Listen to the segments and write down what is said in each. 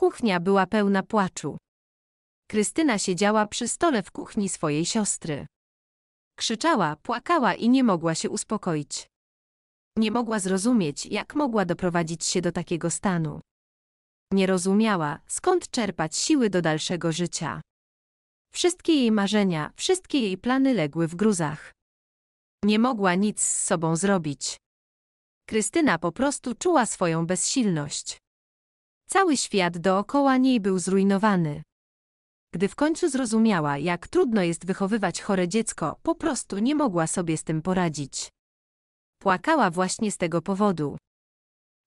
Kuchnia była pełna płaczu. Krystyna siedziała przy stole w kuchni swojej siostry. Krzyczała, płakała i nie mogła się uspokoić. Nie mogła zrozumieć, jak mogła doprowadzić się do takiego stanu. Nie rozumiała, skąd czerpać siły do dalszego życia. Wszystkie jej marzenia, wszystkie jej plany legły w gruzach. Nie mogła nic z sobą zrobić. Krystyna po prostu czuła swoją bezsilność. Cały świat dookoła niej był zrujnowany. Gdy w końcu zrozumiała, jak trudno jest wychowywać chore dziecko, po prostu nie mogła sobie z tym poradzić. Płakała właśnie z tego powodu.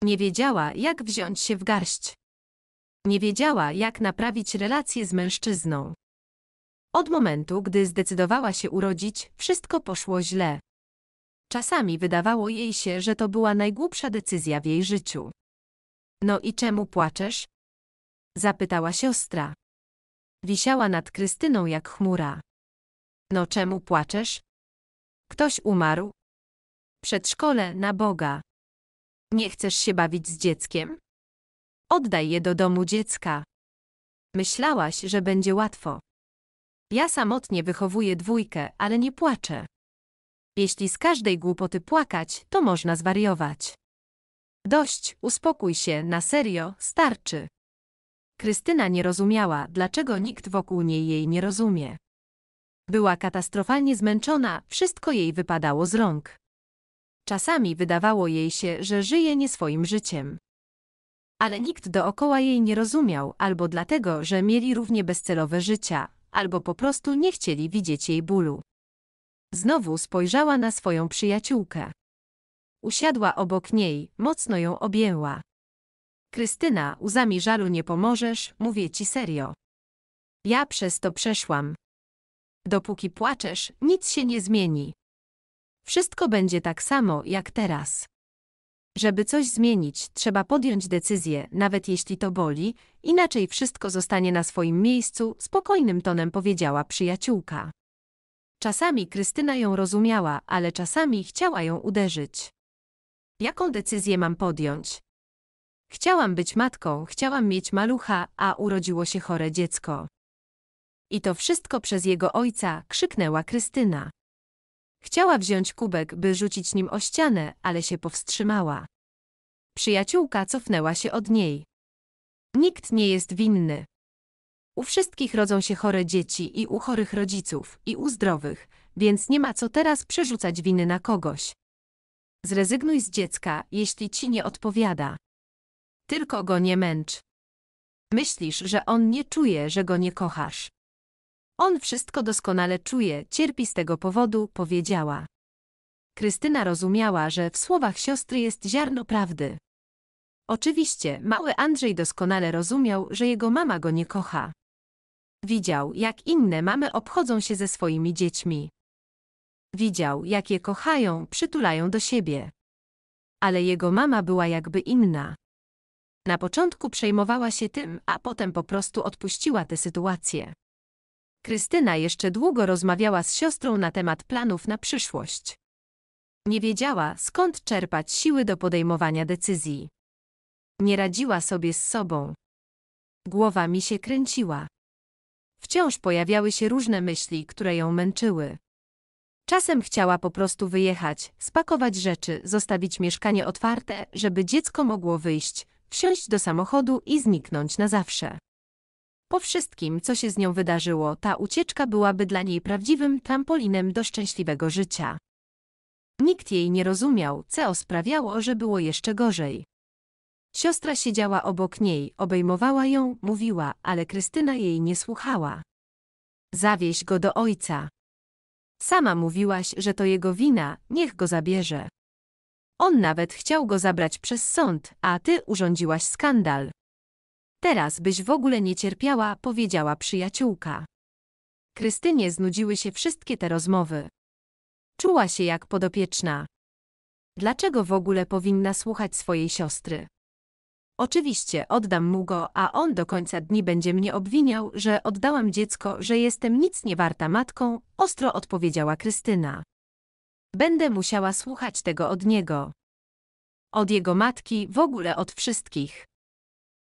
Nie wiedziała, jak wziąć się w garść. Nie wiedziała, jak naprawić relacje z mężczyzną. Od momentu, gdy zdecydowała się urodzić, wszystko poszło źle. Czasami wydawało jej się, że to była najgłupsza decyzja w jej życiu. No i czemu płaczesz? Zapytała siostra. Wisiała nad Krystyną jak chmura. No czemu płaczesz? Ktoś umarł? Przedszkole na Boga. Nie chcesz się bawić z dzieckiem? Oddaj je do domu dziecka. Myślałaś, że będzie łatwo. Ja samotnie wychowuję dwójkę, ale nie płaczę. Jeśli z każdej głupoty płakać, to można zwariować. Dość, uspokój się, na serio, starczy. Krystyna nie rozumiała, dlaczego nikt wokół niej jej nie rozumie. Była katastrofalnie zmęczona, wszystko jej wypadało z rąk. Czasami wydawało jej się, że żyje nie swoim życiem. Ale nikt dookoła jej nie rozumiał, albo dlatego, że mieli równie bezcelowe życia, albo po prostu nie chcieli widzieć jej bólu. Znowu spojrzała na swoją przyjaciółkę. Usiadła obok niej, mocno ją objęła. Krystyna, łzami żalu nie pomożesz, mówię ci serio. Ja przez to przeszłam. Dopóki płaczesz, nic się nie zmieni. Wszystko będzie tak samo, jak teraz. Żeby coś zmienić, trzeba podjąć decyzję, nawet jeśli to boli, inaczej wszystko zostanie na swoim miejscu, spokojnym tonem powiedziała przyjaciółka. Czasami Krystyna ją rozumiała, ale czasami chciała ją uderzyć. Jaką decyzję mam podjąć? Chciałam być matką, chciałam mieć malucha, a urodziło się chore dziecko. I to wszystko przez jego ojca, krzyknęła Krystyna. Chciała wziąć kubek, by rzucić nim o ścianę, ale się powstrzymała. Przyjaciółka cofnęła się od niej. Nikt nie jest winny. U wszystkich rodzą się chore dzieci i u chorych rodziców, i u zdrowych, więc nie ma co teraz przerzucać winy na kogoś. Zrezygnuj z dziecka, jeśli ci nie odpowiada. Tylko go nie męcz. Myślisz, że on nie czuje, że go nie kochasz. On wszystko doskonale czuje, cierpi z tego powodu, powiedziała. Krystyna rozumiała, że w słowach siostry jest ziarno prawdy. Oczywiście, mały Andrzej doskonale rozumiał, że jego mama go nie kocha. Widział, jak inne mamy obchodzą się ze swoimi dziećmi. Widział, jak je kochają, przytulają do siebie. Ale jego mama była jakby inna. Na początku przejmowała się tym, a potem po prostu odpuściła tę sytuację. Krystyna jeszcze długo rozmawiała z siostrą na temat planów na przyszłość. Nie wiedziała, skąd czerpać siły do podejmowania decyzji. Nie radziła sobie z sobą. Głowa mi się kręciła. Wciąż pojawiały się różne myśli, które ją męczyły. Czasem chciała po prostu wyjechać, spakować rzeczy, zostawić mieszkanie otwarte, żeby dziecko mogło wyjść, wsiąść do samochodu i zniknąć na zawsze. Po wszystkim, co się z nią wydarzyło, ta ucieczka byłaby dla niej prawdziwym trampolinem do szczęśliwego życia. Nikt jej nie rozumiał, co sprawiało, że było jeszcze gorzej. Siostra siedziała obok niej, obejmowała ją, mówiła, ale Krystyna jej nie słuchała. Zawieź go do ojca. Sama mówiłaś, że to jego wina, niech go zabierze. On nawet chciał go zabrać przez sąd, a ty urządziłaś skandal. Teraz byś w ogóle nie cierpiała, powiedziała przyjaciółka. Krystynie znudziły się wszystkie te rozmowy. Czuła się jak podopieczna. Dlaczego w ogóle powinna słuchać swojej siostry? Oczywiście, oddam mu go, a on do końca dni będzie mnie obwiniał, że oddałam dziecko, że jestem nic nie warta matką, ostro odpowiedziała Krystyna. Będę musiała słuchać tego od niego. Od jego matki, w ogóle od wszystkich.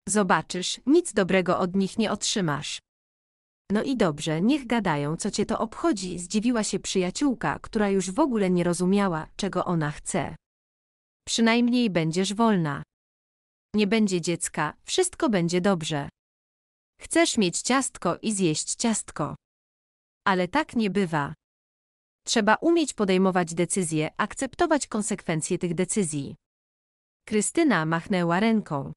Zobaczysz, nic dobrego od nich nie otrzymasz. No i dobrze, niech gadają, co cię to obchodzi, zdziwiła się przyjaciółka, która już w ogóle nie rozumiała, czego ona chce. Przynajmniej będziesz wolna. Nie będzie dziecka, wszystko będzie dobrze. Chcesz mieć ciastko i zjeść ciastko. Ale tak nie bywa. Trzeba umieć podejmować decyzje, akceptować konsekwencje tych decyzji. Krystyna machnęła ręką.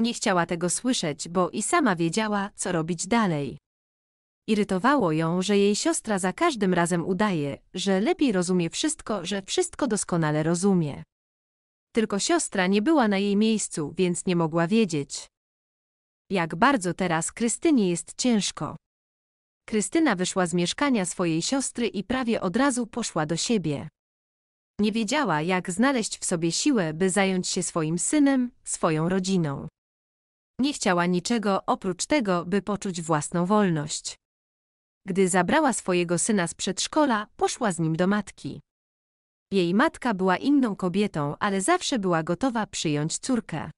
Nie chciała tego słyszeć, bo i sama wiedziała, co robić dalej. Irytowało ją, że jej siostra za każdym razem udaje, że lepiej rozumie wszystko, że wszystko doskonale rozumie. Tylko siostra nie była na jej miejscu, więc nie mogła wiedzieć. Jak bardzo teraz Krystynie jest ciężko. Krystyna wyszła z mieszkania swojej siostry i prawie od razu poszła do siebie. Nie wiedziała, jak znaleźć w sobie siłę, by zająć się swoim synem, swoją rodziną. Nie chciała niczego oprócz tego, by poczuć własną wolność. Gdy zabrała swojego syna z przedszkola, poszła z nim do matki. Jej matka była inną kobietą, ale zawsze była gotowa przyjąć córkę.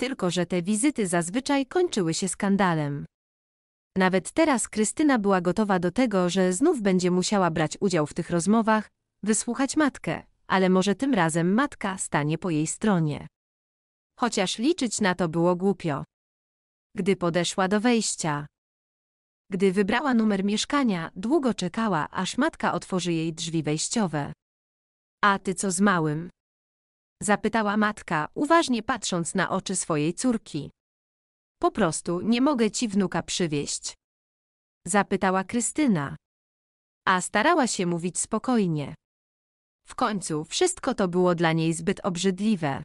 Tylko, że te wizyty zazwyczaj kończyły się skandalem. Nawet teraz Krystyna była gotowa do tego, że znów będzie musiała brać udział w tych rozmowach, wysłuchać matkę, ale może tym razem matka stanie po jej stronie. Chociaż liczyć na to było głupio. Gdy podeszła do wejścia, gdy wybrała numer mieszkania, długo czekała, aż matka otworzy jej drzwi wejściowe. A ty co z małym? Zapytała matka, uważnie patrząc na oczy swojej córki. Po prostu nie mogę ci wnuka przywieźć. Zapytała Krystyna. A starała się mówić spokojnie. W końcu wszystko to było dla niej zbyt obrzydliwe.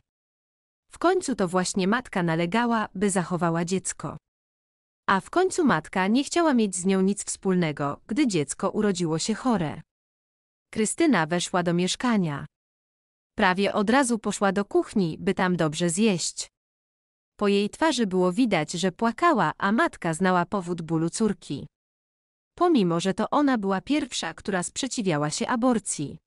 W końcu to właśnie matka nalegała, by zachowała dziecko. A w końcu matka nie chciała mieć z nią nic wspólnego, gdy dziecko urodziło się chore. Krystyna weszła do mieszkania. Prawie od razu poszła do kuchni, by tam dobrze zjeść. Po jej twarzy było widać, że płakała, a matka znała powód bólu córki. Pomimo, że to ona była pierwsza, która sprzeciwiała się aborcji.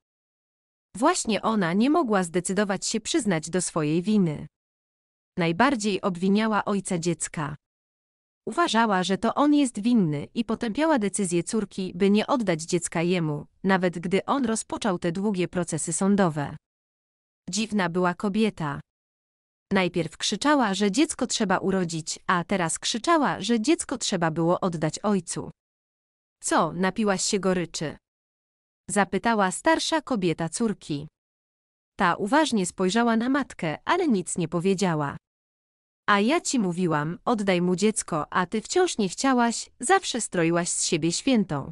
Właśnie ona nie mogła zdecydować się przyznać do swojej winy. Najbardziej obwiniała ojca dziecka. Uważała, że to on jest winny i potępiała decyzję córki, by nie oddać dziecka jemu, nawet gdy on rozpoczął te długie procesy sądowe. Dziwna była kobieta. Najpierw krzyczała, że dziecko trzeba urodzić, a teraz krzyczała, że dziecko trzeba było oddać ojcu. Co, napiłaś się goryczy? Zapytała starsza kobieta córki. Ta uważnie spojrzała na matkę, ale nic nie powiedziała. A ja ci mówiłam, oddaj mu dziecko, a ty wciąż nie chciałaś, zawsze stroiłaś z siebie świętą.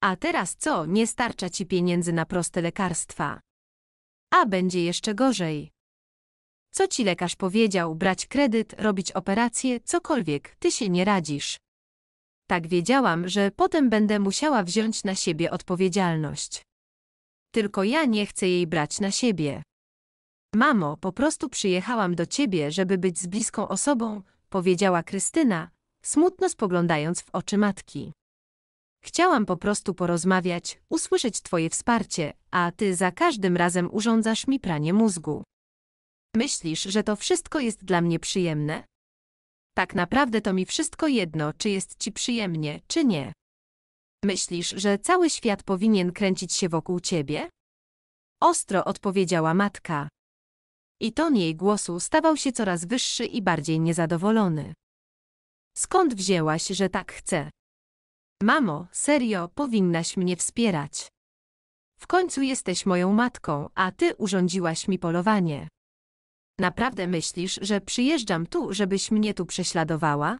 A teraz co, nie starcza ci pieniędzy na proste lekarstwa. A będzie jeszcze gorzej. Co ci lekarz powiedział, brać kredyt, robić operację, cokolwiek, ty się nie radzisz. Tak wiedziałam, że potem będę musiała wziąć na siebie odpowiedzialność. Tylko ja nie chcę jej brać na siebie. Mamo, po prostu przyjechałam do ciebie, żeby być z bliską osobą, powiedziała Krystyna, smutno spoglądając w oczy matki. Chciałam po prostu porozmawiać, usłyszeć twoje wsparcie, a ty za każdym razem urządzasz mi pranie mózgu. Myślisz, że to wszystko jest dla mnie przyjemne? Tak naprawdę to mi wszystko jedno, czy jest ci przyjemnie, czy nie. Myślisz, że cały świat powinien kręcić się wokół ciebie? Ostro odpowiedziała matka i ton jej głosu stawał się coraz wyższy i bardziej niezadowolony. Skąd wzięłaś, że tak chcę? Mamo, serio, powinnaś mnie wspierać. W końcu jesteś moją matką, a ty urządziłaś mi polowanie. Naprawdę myślisz, że przyjeżdżam tu, żebyś mnie tu prześladowała?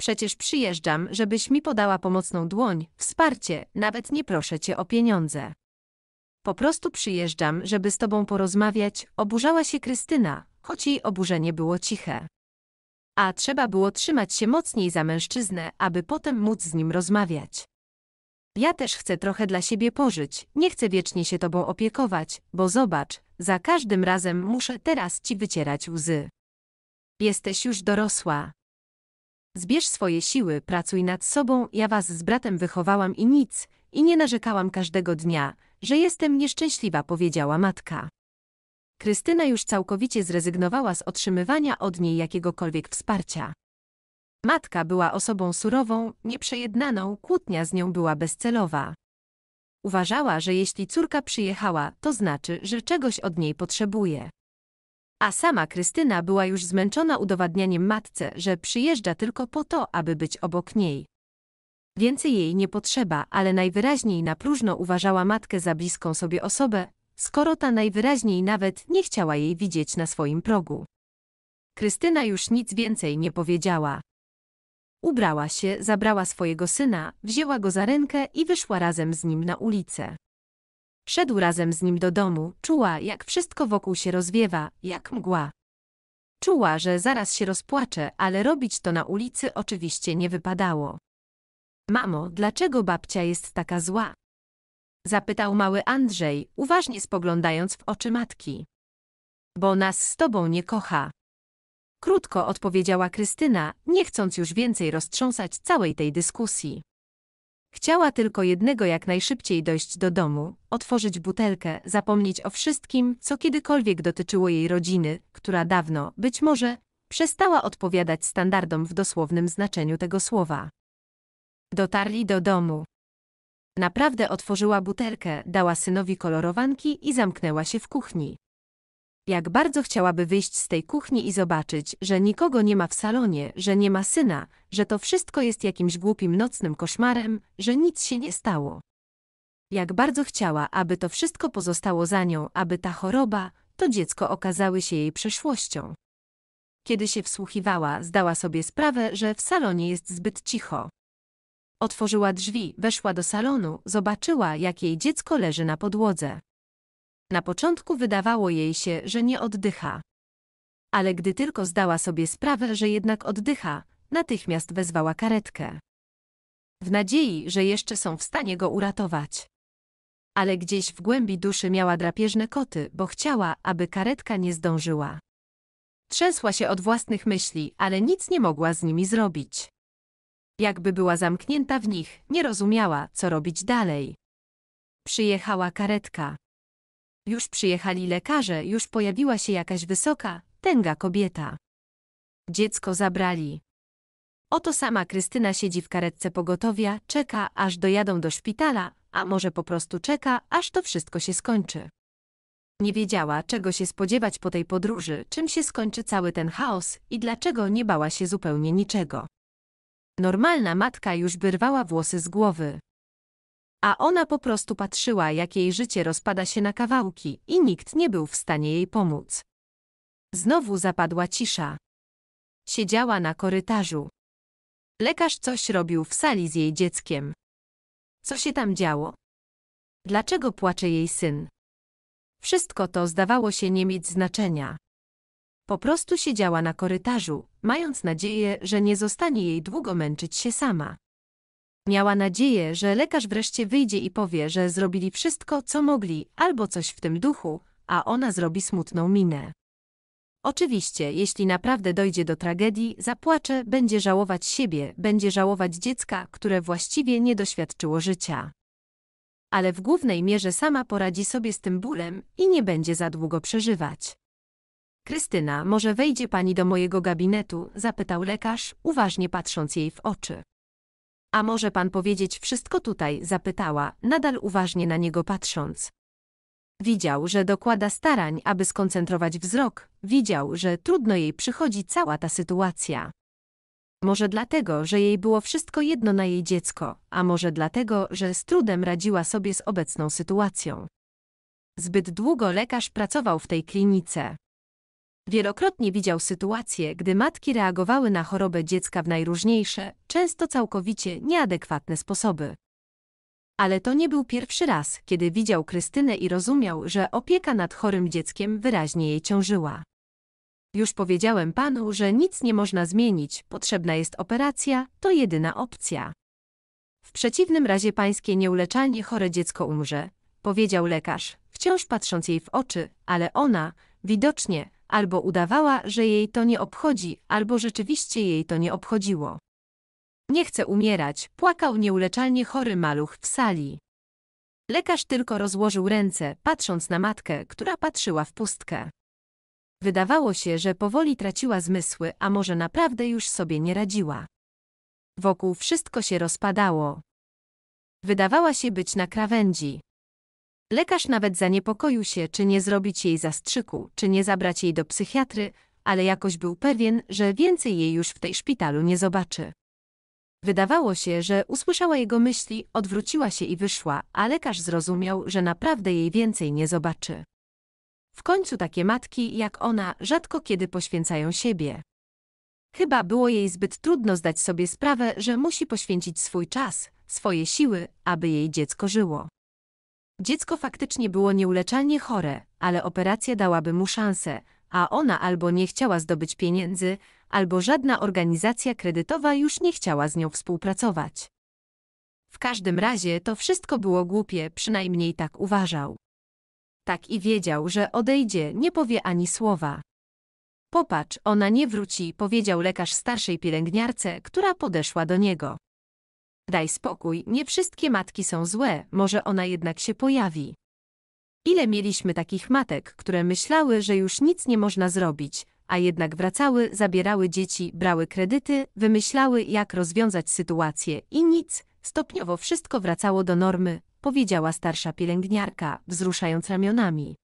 Przecież przyjeżdżam, żebyś mi podała pomocną dłoń, wsparcie, nawet nie proszę cię o pieniądze. Po prostu przyjeżdżam, żeby z tobą porozmawiać, oburzała się Krystyna, choć jej oburzenie było ciche. A trzeba było trzymać się mocniej za mężczyznę, aby potem móc z nim rozmawiać. Ja też chcę trochę dla siebie pożyć, nie chcę wiecznie się tobą opiekować, bo zobacz, za każdym razem muszę teraz ci wycierać łzy. Jesteś już dorosła. Zbierz swoje siły, pracuj nad sobą, ja was z bratem wychowałam i nic, i nie narzekałam każdego dnia, że jestem nieszczęśliwa, powiedziała matka. Krystyna już całkowicie zrezygnowała z otrzymywania od niej jakiegokolwiek wsparcia. Matka była osobą surową, nieprzejednaną, kłótnia z nią była bezcelowa. Uważała, że jeśli córka przyjechała, to znaczy, że czegoś od niej potrzebuje. A sama Krystyna była już zmęczona udowadnianiem matce, że przyjeżdża tylko po to, aby być obok niej. Więcej jej nie potrzeba, ale najwyraźniej na próżno uważała matkę za bliską sobie osobę, skoro ta najwyraźniej nawet nie chciała jej widzieć na swoim progu. Krystyna już nic więcej nie powiedziała. Ubrała się, zabrała swojego syna, wzięła go za rękę i wyszła razem z nim na ulicę. Szedł razem z nim do domu, czuła, jak wszystko wokół się rozwiewa, jak mgła. Czuła, że zaraz się rozpłacze, ale robić to na ulicy oczywiście nie wypadało. Mamo, dlaczego babcia jest taka zła? Zapytał mały Andrzej, uważnie spoglądając w oczy matki. Bo nas z tobą nie kocha. Krótko odpowiedziała Krystyna, nie chcąc już więcej roztrząsać całej tej dyskusji. Chciała tylko jednego jak najszybciej dojść do domu, otworzyć butelkę, zapomnieć o wszystkim, co kiedykolwiek dotyczyło jej rodziny, która dawno, być może, przestała odpowiadać standardom w dosłownym znaczeniu tego słowa. Dotarli do domu. Naprawdę otworzyła butelkę, dała synowi kolorowanki i zamknęła się w kuchni. Jak bardzo chciałaby wyjść z tej kuchni i zobaczyć, że nikogo nie ma w salonie, że nie ma syna, że to wszystko jest jakimś głupim nocnym koszmarem, że nic się nie stało. Jak bardzo chciała, aby to wszystko pozostało za nią, aby ta choroba, to dziecko okazały się jej przeszłością. Kiedy się wsłuchiwała, zdała sobie sprawę, że w salonie jest zbyt cicho. Otworzyła drzwi, weszła do salonu, zobaczyła, jak jej dziecko leży na podłodze. Na początku wydawało jej się, że nie oddycha. Ale gdy tylko zdała sobie sprawę, że jednak oddycha, natychmiast wezwała karetkę. W nadziei, że jeszcze są w stanie go uratować. Ale gdzieś w głębi duszy miała drapieżne koty, bo chciała, aby karetka nie zdążyła. Trzęsła się od własnych myśli, ale nic nie mogła z nimi zrobić. Jakby była zamknięta w nich, nie rozumiała, co robić dalej. Przyjechała karetka. Już przyjechali lekarze, już pojawiła się jakaś wysoka, tęga kobieta. Dziecko zabrali. Oto sama Krystyna siedzi w karetce pogotowia, czeka, aż dojadą do szpitala, a może po prostu czeka, aż to wszystko się skończy. Nie wiedziała, czego się spodziewać po tej podróży, czym się skończy cały ten chaos i dlaczego nie bała się zupełnie niczego. Normalna matka już by rwała włosy z głowy. A ona po prostu patrzyła, jak jej życie rozpada się na kawałki i nikt nie był w stanie jej pomóc. Znowu zapadła cisza. Siedziała na korytarzu. Lekarz coś robił w sali z jej dzieckiem. Co się tam działo? Dlaczego płacze jej syn? Wszystko to zdawało się nie mieć znaczenia. Po prostu siedziała na korytarzu, mając nadzieję, że nie zostanie jej długo męczyć się sama. Miała nadzieję, że lekarz wreszcie wyjdzie i powie, że zrobili wszystko, co mogli, albo coś w tym duchu, a ona zrobi smutną minę. Oczywiście, jeśli naprawdę dojdzie do tragedii, zapłacze, będzie żałować siebie, będzie żałować dziecka, które właściwie nie doświadczyło życia. Ale w głównej mierze sama poradzi sobie z tym bólem i nie będzie za długo przeżywać. Krystyna, może wejdzie pani do mojego gabinetu? zapytał lekarz, uważnie patrząc jej w oczy. A może pan powiedzieć wszystko tutaj? zapytała, nadal uważnie na niego patrząc. Widział, że dokłada starań, aby skoncentrować wzrok, widział, że trudno jej przychodzi cała ta sytuacja. Może dlatego, że jej było wszystko jedno na jej dziecko, a może dlatego, że z trudem radziła sobie z obecną sytuacją. Zbyt długo lekarz pracował w tej klinice. Wielokrotnie widział sytuacje, gdy matki reagowały na chorobę dziecka w najróżniejsze, często całkowicie nieadekwatne sposoby. Ale to nie był pierwszy raz, kiedy widział Krystynę i rozumiał, że opieka nad chorym dzieckiem wyraźnie jej ciążyła. Już powiedziałem panu, że nic nie można zmienić, potrzebna jest operacja, to jedyna opcja. W przeciwnym razie pańskie nieuleczalnie chore dziecko umrze, powiedział lekarz, wciąż patrząc jej w oczy, ale ona, widocznie, albo udawała, że jej to nie obchodzi, albo rzeczywiście jej to nie obchodziło. Nie chcę umierać, płakał nieuleczalnie chory maluch w sali. Lekarz tylko rozłożył ręce, patrząc na matkę, która patrzyła w pustkę. Wydawało się, że powoli traciła zmysły, a może naprawdę już sobie nie radziła. Wokół wszystko się rozpadało. Wydawała się być na krawędzi. Lekarz nawet zaniepokoił się, czy nie zrobić jej zastrzyku, czy nie zabrać jej do psychiatry, ale jakoś był pewien, że więcej jej już w tej szpitalu nie zobaczy. Wydawało się, że usłyszała jego myśli, odwróciła się i wyszła, a lekarz zrozumiał, że naprawdę jej więcej nie zobaczy. W końcu takie matki jak ona rzadko kiedy poświęcają siebie. Chyba było jej zbyt trudno zdać sobie sprawę, że musi poświęcić swój czas, swoje siły, aby jej dziecko żyło. Dziecko faktycznie było nieuleczalnie chore, ale operacja dałaby mu szansę, a ona albo nie chciała zdobyć pieniędzy, albo żadna organizacja kredytowa już nie chciała z nią współpracować. W każdym razie to wszystko było głupie, przynajmniej tak uważał. Tak i wiedział, że odejdzie, nie powie ani słowa. Popatrz, ona nie wróci, powiedział lekarz starszej pielęgniarce, która podeszła do niego. Daj spokój, nie wszystkie matki są złe, może ona jednak się pojawi. Ile mieliśmy takich matek, które myślały, że już nic nie można zrobić, a jednak wracały, zabierały dzieci, brały kredyty, wymyślały, jak rozwiązać sytuację i nic, stopniowo wszystko wracało do normy, powiedziała starsza pielęgniarka, wzruszając ramionami.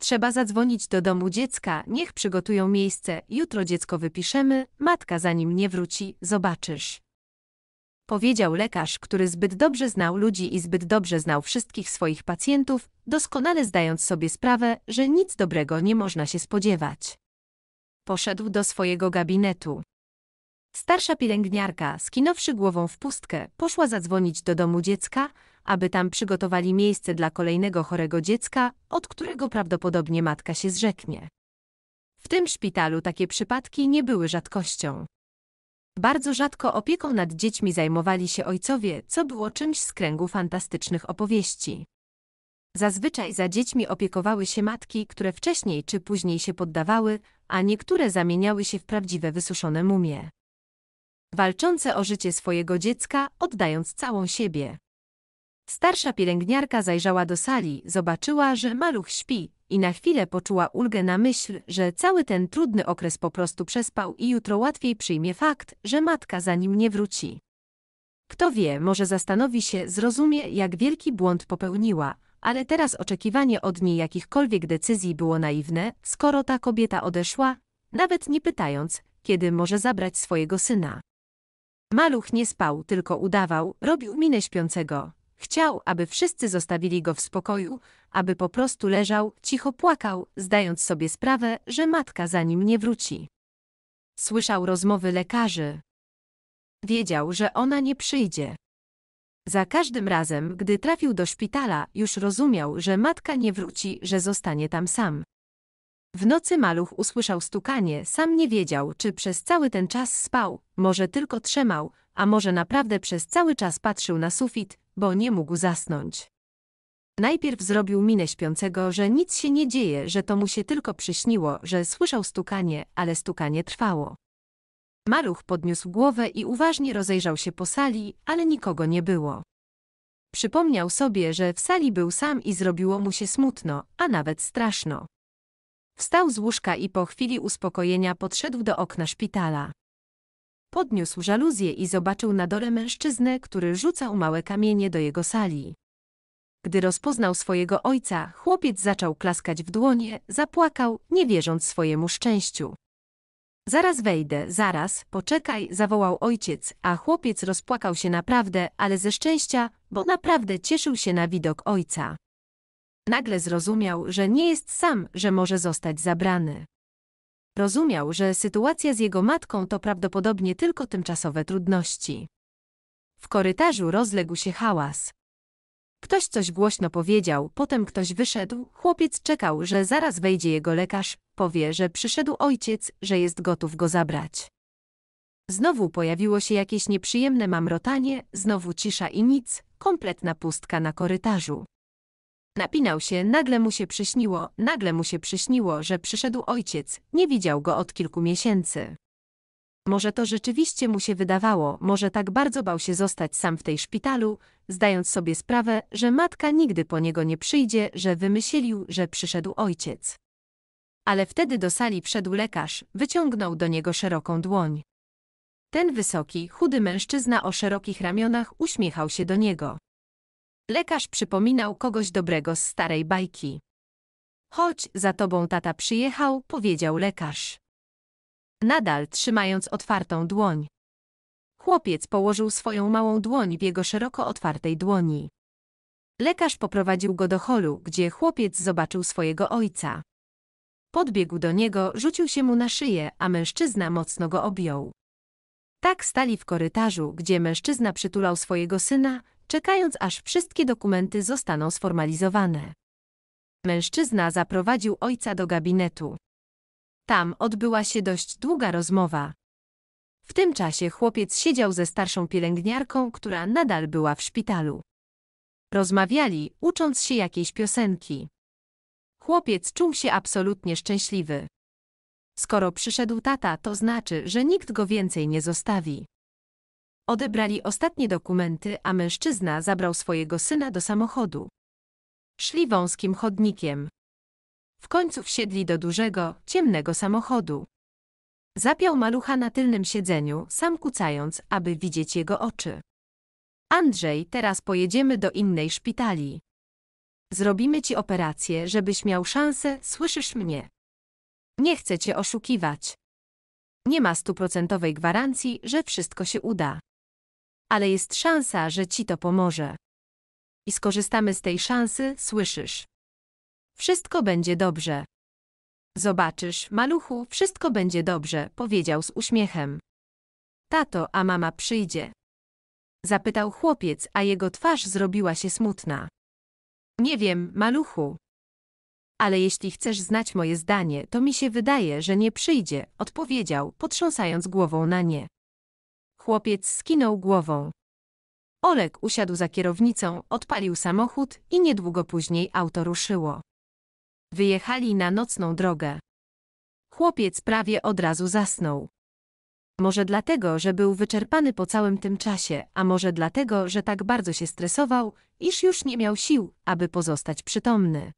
Trzeba zadzwonić do domu dziecka, niech przygotują miejsce, jutro dziecko wypiszemy, matka zanim nie wróci, zobaczysz powiedział lekarz, który zbyt dobrze znał ludzi i zbyt dobrze znał wszystkich swoich pacjentów, doskonale zdając sobie sprawę, że nic dobrego nie można się spodziewać. Poszedł do swojego gabinetu. Starsza pielęgniarka, skinąwszy głową w pustkę, poszła zadzwonić do domu dziecka, aby tam przygotowali miejsce dla kolejnego chorego dziecka, od którego prawdopodobnie matka się zrzeknie. W tym szpitalu takie przypadki nie były rzadkością. Bardzo rzadko opieką nad dziećmi zajmowali się ojcowie, co było czymś z kręgu fantastycznych opowieści. Zazwyczaj za dziećmi opiekowały się matki, które wcześniej czy później się poddawały, a niektóre zamieniały się w prawdziwe wysuszone mumie. Walczące o życie swojego dziecka, oddając całą siebie. Starsza pielęgniarka zajrzała do sali, zobaczyła, że maluch śpi i na chwilę poczuła ulgę na myśl, że cały ten trudny okres po prostu przespał i jutro łatwiej przyjmie fakt, że matka za nim nie wróci. Kto wie, może zastanowi się, zrozumie, jak wielki błąd popełniła, ale teraz oczekiwanie od niej jakichkolwiek decyzji było naiwne, skoro ta kobieta odeszła, nawet nie pytając, kiedy może zabrać swojego syna. Maluch nie spał, tylko udawał, robił minę śpiącego, Chciał, aby wszyscy zostawili go w spokoju, aby po prostu leżał, cicho płakał, zdając sobie sprawę, że matka za nim nie wróci. Słyszał rozmowy lekarzy. Wiedział, że ona nie przyjdzie. Za każdym razem, gdy trafił do szpitala, już rozumiał, że matka nie wróci, że zostanie tam sam. W nocy maluch usłyszał stukanie, sam nie wiedział, czy przez cały ten czas spał, może tylko trzemał, a może naprawdę przez cały czas patrzył na sufit, bo nie mógł zasnąć. Najpierw zrobił minę śpiącego, że nic się nie dzieje, że to mu się tylko przyśniło, że słyszał stukanie, ale stukanie trwało. Maluch podniósł głowę i uważnie rozejrzał się po sali, ale nikogo nie było. Przypomniał sobie, że w sali był sam i zrobiło mu się smutno, a nawet straszno. Wstał z łóżka i po chwili uspokojenia podszedł do okna szpitala. Podniósł żaluzję i zobaczył na dole mężczyznę, który rzucał małe kamienie do jego sali. Gdy rozpoznał swojego ojca, chłopiec zaczął klaskać w dłonie, zapłakał, nie wierząc swojemu szczęściu. Zaraz wejdę, zaraz, poczekaj, zawołał ojciec, a chłopiec rozpłakał się naprawdę, ale ze szczęścia, bo naprawdę cieszył się na widok ojca. Nagle zrozumiał, że nie jest sam, że może zostać zabrany. Rozumiał, że sytuacja z jego matką to prawdopodobnie tylko tymczasowe trudności. W korytarzu rozległ się hałas. Ktoś coś głośno powiedział, potem ktoś wyszedł. Chłopiec czekał, że zaraz wejdzie jego lekarz, powie, że przyszedł ojciec, że jest gotów go zabrać. Znowu pojawiło się jakieś nieprzyjemne mamrotanie, znowu cisza i nic, kompletna pustka na korytarzu. Napinał się, nagle mu się przyśniło, nagle mu się przyśniło, że przyszedł ojciec, nie widział go od kilku miesięcy. Może to rzeczywiście mu się wydawało, może tak bardzo bał się zostać sam w tej szpitalu, zdając sobie sprawę, że matka nigdy po niego nie przyjdzie, że wymyślił, że przyszedł ojciec. Ale wtedy do sali wszedł lekarz, wyciągnął do niego szeroką dłoń. Ten wysoki, chudy mężczyzna o szerokich ramionach uśmiechał się do niego. Lekarz przypominał kogoś dobrego z starej bajki. Chodź, za tobą tata przyjechał, powiedział lekarz. Nadal trzymając otwartą dłoń. Chłopiec położył swoją małą dłoń w jego szeroko otwartej dłoni. Lekarz poprowadził go do holu, gdzie chłopiec zobaczył swojego ojca. Podbiegł do niego, rzucił się mu na szyję, a mężczyzna mocno go objął. Tak stali w korytarzu, gdzie mężczyzna przytulał swojego syna, czekając aż wszystkie dokumenty zostaną sformalizowane. Mężczyzna zaprowadził ojca do gabinetu. Tam odbyła się dość długa rozmowa. W tym czasie chłopiec siedział ze starszą pielęgniarką, która nadal była w szpitalu. Rozmawiali, ucząc się jakiejś piosenki. Chłopiec czuł się absolutnie szczęśliwy. Skoro przyszedł tata, to znaczy, że nikt go więcej nie zostawi. Odebrali ostatnie dokumenty, a mężczyzna zabrał swojego syna do samochodu. Szli wąskim chodnikiem. W końcu wsiedli do dużego, ciemnego samochodu. Zapiał malucha na tylnym siedzeniu, sam kucając, aby widzieć jego oczy. Andrzej, teraz pojedziemy do innej szpitali. Zrobimy ci operację, żebyś miał szansę, słyszysz mnie. Nie chcę cię oszukiwać. Nie ma stuprocentowej gwarancji, że wszystko się uda ale jest szansa, że ci to pomoże. I skorzystamy z tej szansy, słyszysz. Wszystko będzie dobrze. Zobaczysz, maluchu, wszystko będzie dobrze, powiedział z uśmiechem. Tato, a mama przyjdzie. Zapytał chłopiec, a jego twarz zrobiła się smutna. Nie wiem, maluchu. Ale jeśli chcesz znać moje zdanie, to mi się wydaje, że nie przyjdzie, odpowiedział, potrząsając głową na nie. Chłopiec skinął głową. Olek usiadł za kierownicą, odpalił samochód i niedługo później auto ruszyło. Wyjechali na nocną drogę. Chłopiec prawie od razu zasnął. Może dlatego, że był wyczerpany po całym tym czasie, a może dlatego, że tak bardzo się stresował, iż już nie miał sił, aby pozostać przytomny.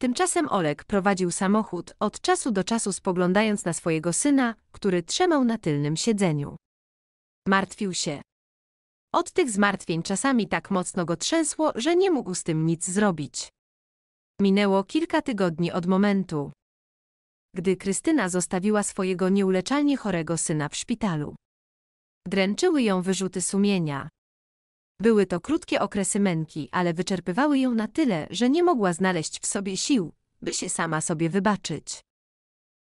Tymczasem Olek prowadził samochód, od czasu do czasu spoglądając na swojego syna, który trzymał na tylnym siedzeniu. Martwił się. Od tych zmartwień czasami tak mocno go trzęsło, że nie mógł z tym nic zrobić. Minęło kilka tygodni od momentu, gdy Krystyna zostawiła swojego nieuleczalnie chorego syna w szpitalu. Dręczyły ją wyrzuty sumienia. Były to krótkie okresy męki, ale wyczerpywały ją na tyle, że nie mogła znaleźć w sobie sił, by się sama sobie wybaczyć.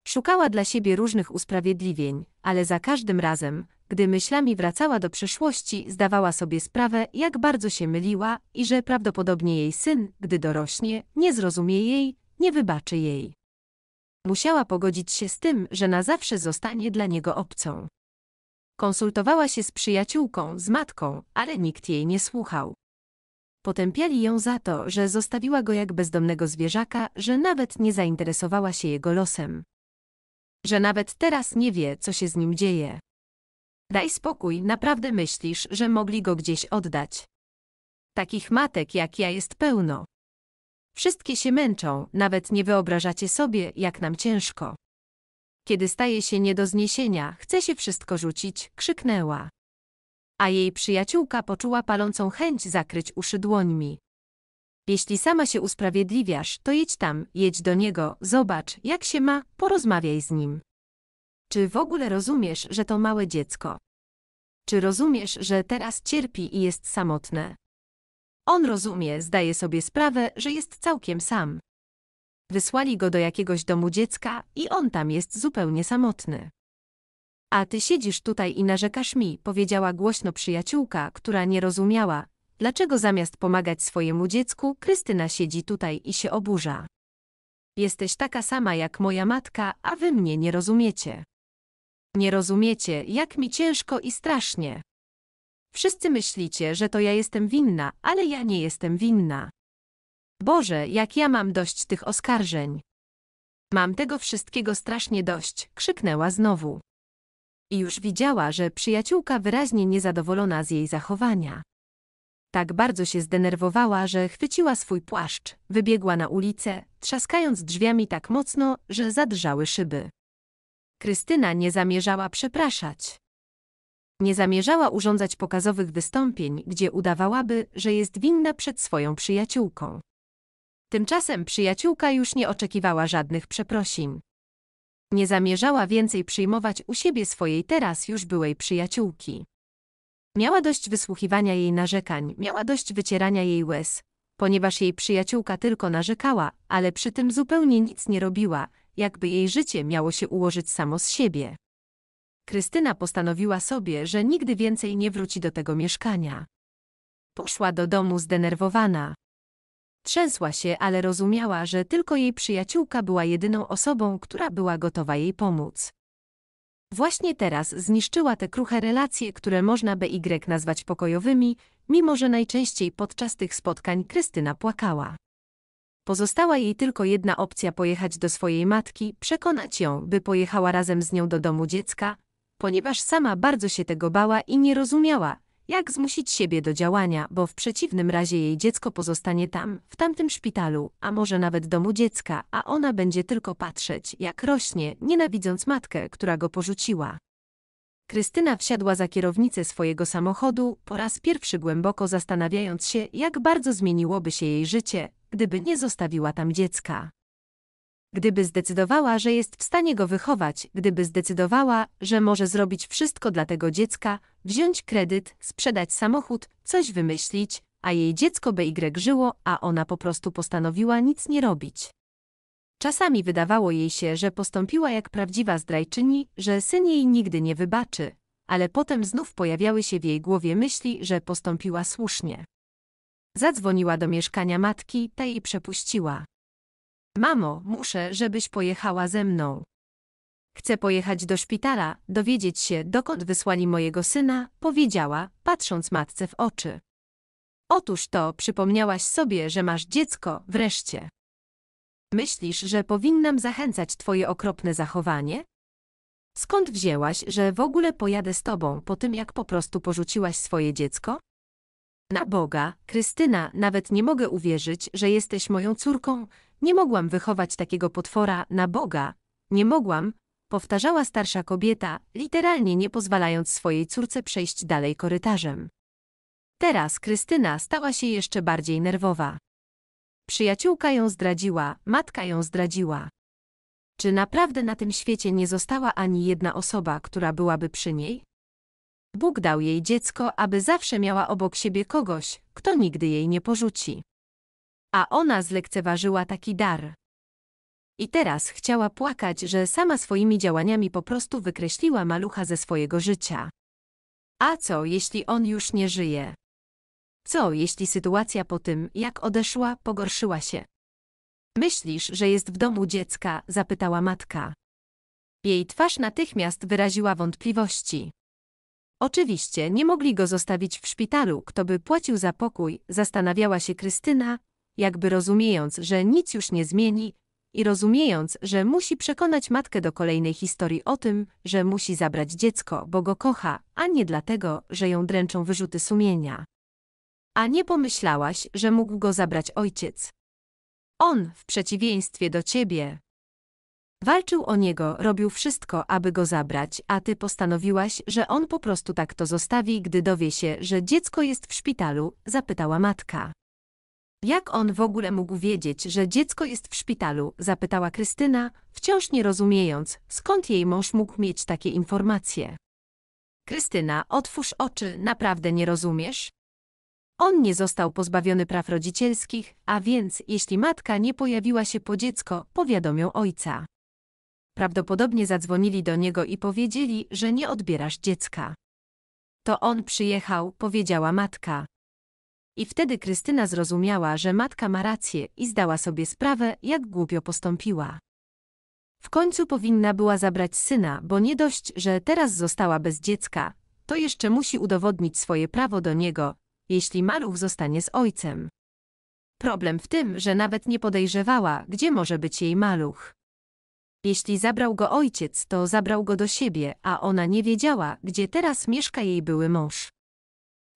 Szukała dla siebie różnych usprawiedliwień, ale za każdym razem, gdy myślami wracała do przeszłości, zdawała sobie sprawę, jak bardzo się myliła i że prawdopodobnie jej syn, gdy dorośnie, nie zrozumie jej, nie wybaczy jej. Musiała pogodzić się z tym, że na zawsze zostanie dla niego obcą. Konsultowała się z przyjaciółką, z matką, ale nikt jej nie słuchał. Potępiali ją za to, że zostawiła go jak bezdomnego zwierzaka, że nawet nie zainteresowała się jego losem. Że nawet teraz nie wie, co się z nim dzieje. Daj spokój, naprawdę myślisz, że mogli go gdzieś oddać. Takich matek jak ja jest pełno. Wszystkie się męczą, nawet nie wyobrażacie sobie, jak nam ciężko. Kiedy staje się nie do zniesienia, chce się wszystko rzucić, krzyknęła. A jej przyjaciółka poczuła palącą chęć zakryć uszy dłońmi. Jeśli sama się usprawiedliwiasz, to jedź tam, jedź do niego, zobacz, jak się ma, porozmawiaj z nim. Czy w ogóle rozumiesz, że to małe dziecko? Czy rozumiesz, że teraz cierpi i jest samotne? On rozumie, zdaje sobie sprawę, że jest całkiem sam. Wysłali go do jakiegoś domu dziecka i on tam jest zupełnie samotny. A ty siedzisz tutaj i narzekasz mi, powiedziała głośno przyjaciółka, która nie rozumiała, dlaczego zamiast pomagać swojemu dziecku, Krystyna siedzi tutaj i się oburza. Jesteś taka sama jak moja matka, a wy mnie nie rozumiecie. Nie rozumiecie, jak mi ciężko i strasznie. Wszyscy myślicie, że to ja jestem winna, ale ja nie jestem winna. Boże, jak ja mam dość tych oskarżeń. Mam tego wszystkiego strasznie dość, krzyknęła znowu. I już widziała, że przyjaciółka wyraźnie niezadowolona z jej zachowania. Tak bardzo się zdenerwowała, że chwyciła swój płaszcz, wybiegła na ulicę, trzaskając drzwiami tak mocno, że zadrżały szyby. Krystyna nie zamierzała przepraszać. Nie zamierzała urządzać pokazowych wystąpień, gdzie udawałaby, że jest winna przed swoją przyjaciółką. Tymczasem przyjaciółka już nie oczekiwała żadnych przeprosin. Nie zamierzała więcej przyjmować u siebie swojej teraz już byłej przyjaciółki. Miała dość wysłuchiwania jej narzekań, miała dość wycierania jej łez, ponieważ jej przyjaciółka tylko narzekała, ale przy tym zupełnie nic nie robiła, jakby jej życie miało się ułożyć samo z siebie. Krystyna postanowiła sobie, że nigdy więcej nie wróci do tego mieszkania. Poszła do domu zdenerwowana. Trzęsła się, ale rozumiała, że tylko jej przyjaciółka była jedyną osobą, która była gotowa jej pomóc. Właśnie teraz zniszczyła te kruche relacje, które można by Y nazwać pokojowymi, mimo że najczęściej podczas tych spotkań Krystyna płakała. Pozostała jej tylko jedna opcja pojechać do swojej matki, przekonać ją, by pojechała razem z nią do domu dziecka, ponieważ sama bardzo się tego bała i nie rozumiała, jak zmusić siebie do działania, bo w przeciwnym razie jej dziecko pozostanie tam, w tamtym szpitalu, a może nawet domu dziecka, a ona będzie tylko patrzeć, jak rośnie, nienawidząc matkę, która go porzuciła. Krystyna wsiadła za kierownicę swojego samochodu, po raz pierwszy głęboko zastanawiając się, jak bardzo zmieniłoby się jej życie, gdyby nie zostawiła tam dziecka. Gdyby zdecydowała, że jest w stanie go wychować, gdyby zdecydowała, że może zrobić wszystko dla tego dziecka, wziąć kredyt, sprzedać samochód, coś wymyślić, a jej dziecko BY y żyło, a ona po prostu postanowiła nic nie robić. Czasami wydawało jej się, że postąpiła jak prawdziwa zdrajczyni, że syn jej nigdy nie wybaczy, ale potem znów pojawiały się w jej głowie myśli, że postąpiła słusznie. Zadzwoniła do mieszkania matki, ta jej przepuściła. Mamo, muszę, żebyś pojechała ze mną. Chcę pojechać do szpitala, dowiedzieć się, dokąd wysłali mojego syna, powiedziała, patrząc matce w oczy. Otóż to, przypomniałaś sobie, że masz dziecko, wreszcie. Myślisz, że powinnam zachęcać twoje okropne zachowanie? Skąd wzięłaś, że w ogóle pojadę z tobą po tym, jak po prostu porzuciłaś swoje dziecko? Na Boga, Krystyna, nawet nie mogę uwierzyć, że jesteś moją córką. Nie mogłam wychować takiego potwora, na Boga. Nie mogłam, powtarzała starsza kobieta, literalnie nie pozwalając swojej córce przejść dalej korytarzem. Teraz Krystyna stała się jeszcze bardziej nerwowa. Przyjaciółka ją zdradziła, matka ją zdradziła. Czy naprawdę na tym świecie nie została ani jedna osoba, która byłaby przy niej? Bóg dał jej dziecko, aby zawsze miała obok siebie kogoś, kto nigdy jej nie porzuci. A ona zlekceważyła taki dar. I teraz chciała płakać, że sama swoimi działaniami po prostu wykreśliła malucha ze swojego życia. A co, jeśli on już nie żyje? Co, jeśli sytuacja po tym, jak odeszła, pogorszyła się? Myślisz, że jest w domu dziecka? zapytała matka. Jej twarz natychmiast wyraziła wątpliwości. Oczywiście nie mogli go zostawić w szpitalu, kto by płacił za pokój, zastanawiała się Krystyna, jakby rozumiejąc, że nic już nie zmieni i rozumiejąc, że musi przekonać matkę do kolejnej historii o tym, że musi zabrać dziecko, bo go kocha, a nie dlatego, że ją dręczą wyrzuty sumienia. A nie pomyślałaś, że mógł go zabrać ojciec. On, w przeciwieństwie do ciebie, Walczył o niego, robił wszystko, aby go zabrać, a ty postanowiłaś, że on po prostu tak to zostawi, gdy dowie się, że dziecko jest w szpitalu, zapytała matka. Jak on w ogóle mógł wiedzieć, że dziecko jest w szpitalu? zapytała Krystyna, wciąż nie rozumiejąc, skąd jej mąż mógł mieć takie informacje. Krystyna, otwórz oczy, naprawdę nie rozumiesz? On nie został pozbawiony praw rodzicielskich, a więc, jeśli matka nie pojawiła się po dziecko, powiadomią ojca prawdopodobnie zadzwonili do niego i powiedzieli, że nie odbierasz dziecka. To on przyjechał, powiedziała matka. I wtedy Krystyna zrozumiała, że matka ma rację i zdała sobie sprawę, jak głupio postąpiła. W końcu powinna była zabrać syna, bo nie dość, że teraz została bez dziecka, to jeszcze musi udowodnić swoje prawo do niego, jeśli Maluch zostanie z ojcem. Problem w tym, że nawet nie podejrzewała, gdzie może być jej maluch. Jeśli zabrał go ojciec, to zabrał go do siebie, a ona nie wiedziała, gdzie teraz mieszka jej były mąż.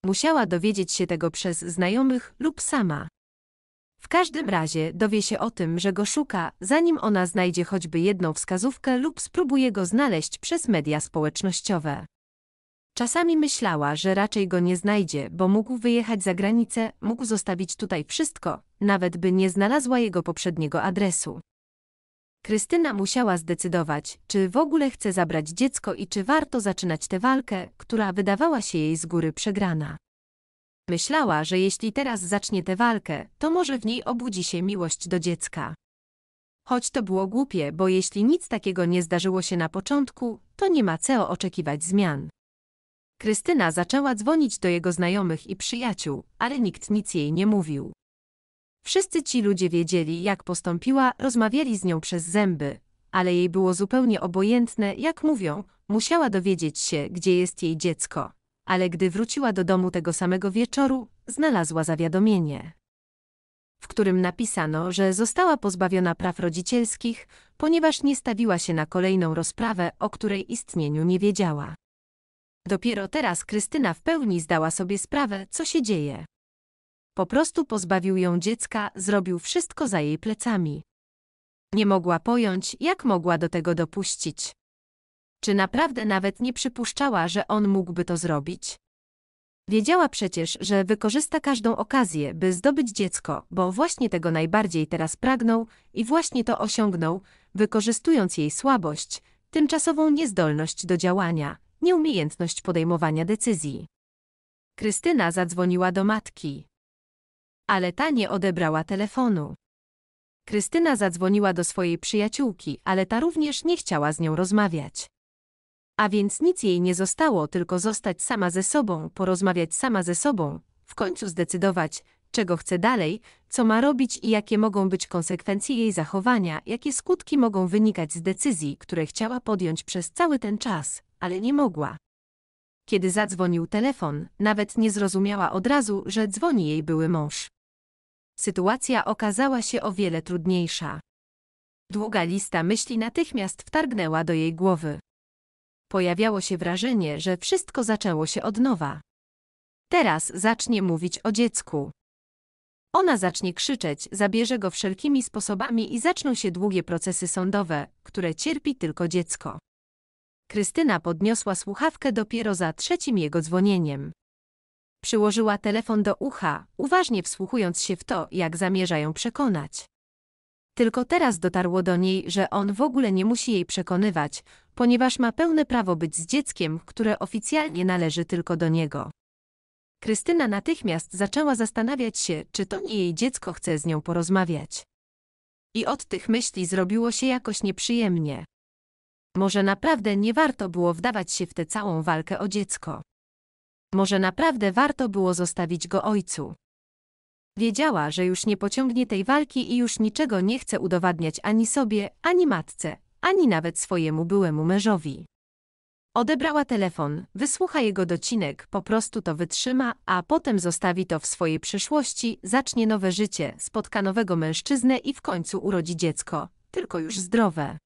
Musiała dowiedzieć się tego przez znajomych lub sama. W każdym razie dowie się o tym, że go szuka, zanim ona znajdzie choćby jedną wskazówkę lub spróbuje go znaleźć przez media społecznościowe. Czasami myślała, że raczej go nie znajdzie, bo mógł wyjechać za granicę, mógł zostawić tutaj wszystko, nawet by nie znalazła jego poprzedniego adresu. Krystyna musiała zdecydować, czy w ogóle chce zabrać dziecko i czy warto zaczynać tę walkę, która wydawała się jej z góry przegrana. Myślała, że jeśli teraz zacznie tę walkę, to może w niej obudzi się miłość do dziecka. Choć to było głupie, bo jeśli nic takiego nie zdarzyło się na początku, to nie ma co oczekiwać zmian. Krystyna zaczęła dzwonić do jego znajomych i przyjaciół, ale nikt nic jej nie mówił. Wszyscy ci ludzie wiedzieli, jak postąpiła, rozmawiali z nią przez zęby, ale jej było zupełnie obojętne, jak mówią, musiała dowiedzieć się, gdzie jest jej dziecko. Ale gdy wróciła do domu tego samego wieczoru, znalazła zawiadomienie, w którym napisano, że została pozbawiona praw rodzicielskich, ponieważ nie stawiła się na kolejną rozprawę, o której istnieniu nie wiedziała. Dopiero teraz Krystyna w pełni zdała sobie sprawę, co się dzieje. Po prostu pozbawił ją dziecka, zrobił wszystko za jej plecami. Nie mogła pojąć, jak mogła do tego dopuścić. Czy naprawdę nawet nie przypuszczała, że on mógłby to zrobić? Wiedziała przecież, że wykorzysta każdą okazję, by zdobyć dziecko, bo właśnie tego najbardziej teraz pragnął i właśnie to osiągnął, wykorzystując jej słabość, tymczasową niezdolność do działania, nieumiejętność podejmowania decyzji. Krystyna zadzwoniła do matki ale ta nie odebrała telefonu. Krystyna zadzwoniła do swojej przyjaciółki, ale ta również nie chciała z nią rozmawiać. A więc nic jej nie zostało, tylko zostać sama ze sobą, porozmawiać sama ze sobą, w końcu zdecydować, czego chce dalej, co ma robić i jakie mogą być konsekwencje jej zachowania, jakie skutki mogą wynikać z decyzji, które chciała podjąć przez cały ten czas, ale nie mogła. Kiedy zadzwonił telefon, nawet nie zrozumiała od razu, że dzwoni jej były mąż. Sytuacja okazała się o wiele trudniejsza. Długa lista myśli natychmiast wtargnęła do jej głowy. Pojawiało się wrażenie, że wszystko zaczęło się od nowa. Teraz zacznie mówić o dziecku. Ona zacznie krzyczeć, zabierze go wszelkimi sposobami i zaczną się długie procesy sądowe, które cierpi tylko dziecko. Krystyna podniosła słuchawkę dopiero za trzecim jego dzwonieniem. Przyłożyła telefon do ucha, uważnie wsłuchując się w to, jak zamierza ją przekonać. Tylko teraz dotarło do niej, że on w ogóle nie musi jej przekonywać, ponieważ ma pełne prawo być z dzieckiem, które oficjalnie należy tylko do niego. Krystyna natychmiast zaczęła zastanawiać się, czy to nie jej dziecko chce z nią porozmawiać. I od tych myśli zrobiło się jakoś nieprzyjemnie. Może naprawdę nie warto było wdawać się w tę całą walkę o dziecko. Może naprawdę warto było zostawić go ojcu. Wiedziała, że już nie pociągnie tej walki i już niczego nie chce udowadniać ani sobie, ani matce, ani nawet swojemu byłemu mężowi. Odebrała telefon, wysłucha jego docinek, po prostu to wytrzyma, a potem zostawi to w swojej przyszłości, zacznie nowe życie, spotka nowego mężczyznę i w końcu urodzi dziecko, tylko już zdrowe.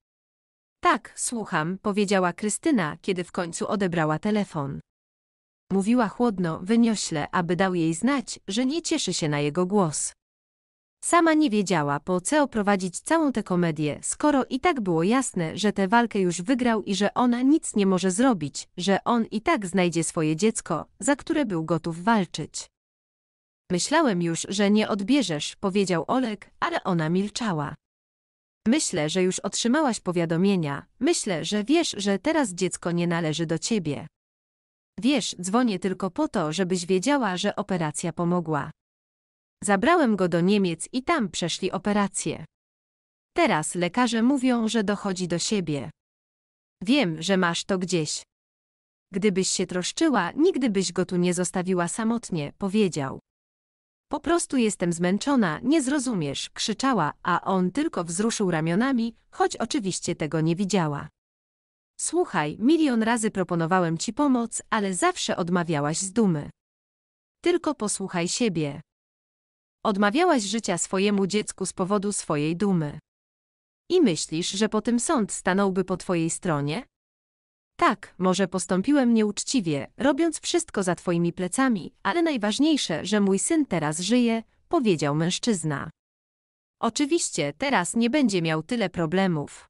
Tak, słucham, powiedziała Krystyna, kiedy w końcu odebrała telefon. Mówiła chłodno, wyniośle, aby dał jej znać, że nie cieszy się na jego głos. Sama nie wiedziała, po co prowadzić całą tę komedię, skoro i tak było jasne, że tę walkę już wygrał i że ona nic nie może zrobić, że on i tak znajdzie swoje dziecko, za które był gotów walczyć. Myślałem już, że nie odbierzesz, powiedział Olek, ale ona milczała. Myślę, że już otrzymałaś powiadomienia, myślę, że wiesz, że teraz dziecko nie należy do ciebie. Wiesz, dzwonię tylko po to, żebyś wiedziała, że operacja pomogła. Zabrałem go do Niemiec i tam przeszli operację. Teraz lekarze mówią, że dochodzi do siebie. Wiem, że masz to gdzieś. Gdybyś się troszczyła, nigdy byś go tu nie zostawiła samotnie, powiedział. Po prostu jestem zmęczona, nie zrozumiesz, krzyczała, a on tylko wzruszył ramionami, choć oczywiście tego nie widziała. Słuchaj, milion razy proponowałem ci pomoc, ale zawsze odmawiałaś z dumy. Tylko posłuchaj siebie. Odmawiałaś życia swojemu dziecku z powodu swojej dumy. I myślisz, że po tym sąd stanąłby po twojej stronie? Tak, może postąpiłem nieuczciwie, robiąc wszystko za twoimi plecami, ale najważniejsze, że mój syn teraz żyje, powiedział mężczyzna. Oczywiście, teraz nie będzie miał tyle problemów.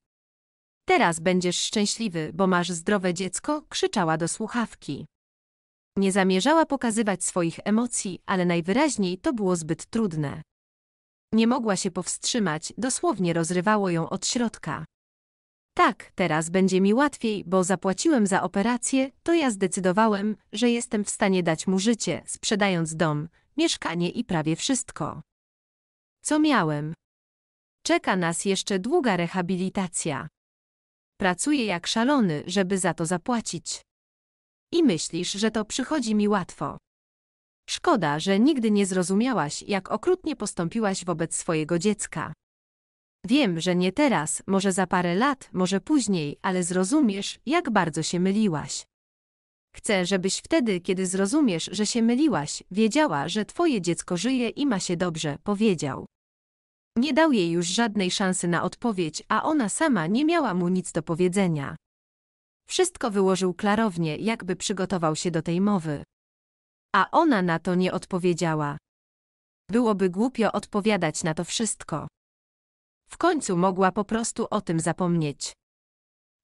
Teraz będziesz szczęśliwy, bo masz zdrowe dziecko, krzyczała do słuchawki. Nie zamierzała pokazywać swoich emocji, ale najwyraźniej to było zbyt trudne. Nie mogła się powstrzymać, dosłownie rozrywało ją od środka. Tak, teraz będzie mi łatwiej, bo zapłaciłem za operację, to ja zdecydowałem, że jestem w stanie dać mu życie, sprzedając dom, mieszkanie i prawie wszystko. Co miałem? Czeka nas jeszcze długa rehabilitacja. Pracuję jak szalony, żeby za to zapłacić. I myślisz, że to przychodzi mi łatwo. Szkoda, że nigdy nie zrozumiałaś, jak okrutnie postąpiłaś wobec swojego dziecka. Wiem, że nie teraz, może za parę lat, może później, ale zrozumiesz, jak bardzo się myliłaś. Chcę, żebyś wtedy, kiedy zrozumiesz, że się myliłaś, wiedziała, że twoje dziecko żyje i ma się dobrze, powiedział. Nie dał jej już żadnej szansy na odpowiedź, a ona sama nie miała mu nic do powiedzenia. Wszystko wyłożył klarownie, jakby przygotował się do tej mowy. A ona na to nie odpowiedziała. Byłoby głupio odpowiadać na to wszystko. W końcu mogła po prostu o tym zapomnieć.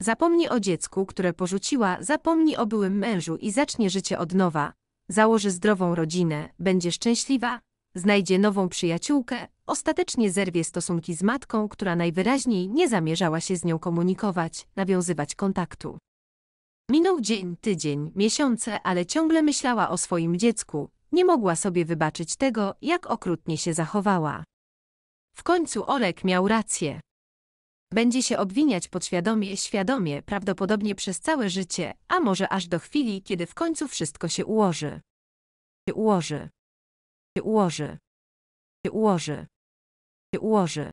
Zapomni o dziecku, które porzuciła, zapomni o byłym mężu i zacznie życie od nowa. Założy zdrową rodzinę, będzie szczęśliwa, znajdzie nową przyjaciółkę, Ostatecznie zerwie stosunki z matką, która najwyraźniej nie zamierzała się z nią komunikować, nawiązywać kontaktu. Minął dzień, tydzień, miesiące, ale ciągle myślała o swoim dziecku, nie mogła sobie wybaczyć tego, jak okrutnie się zachowała. W końcu Olek miał rację. Będzie się obwiniać podświadomie, świadomie, prawdopodobnie przez całe życie, a może aż do chwili, kiedy w końcu wszystko się ułoży. Się ułoży. Się ułoży. Się ułoży ułoży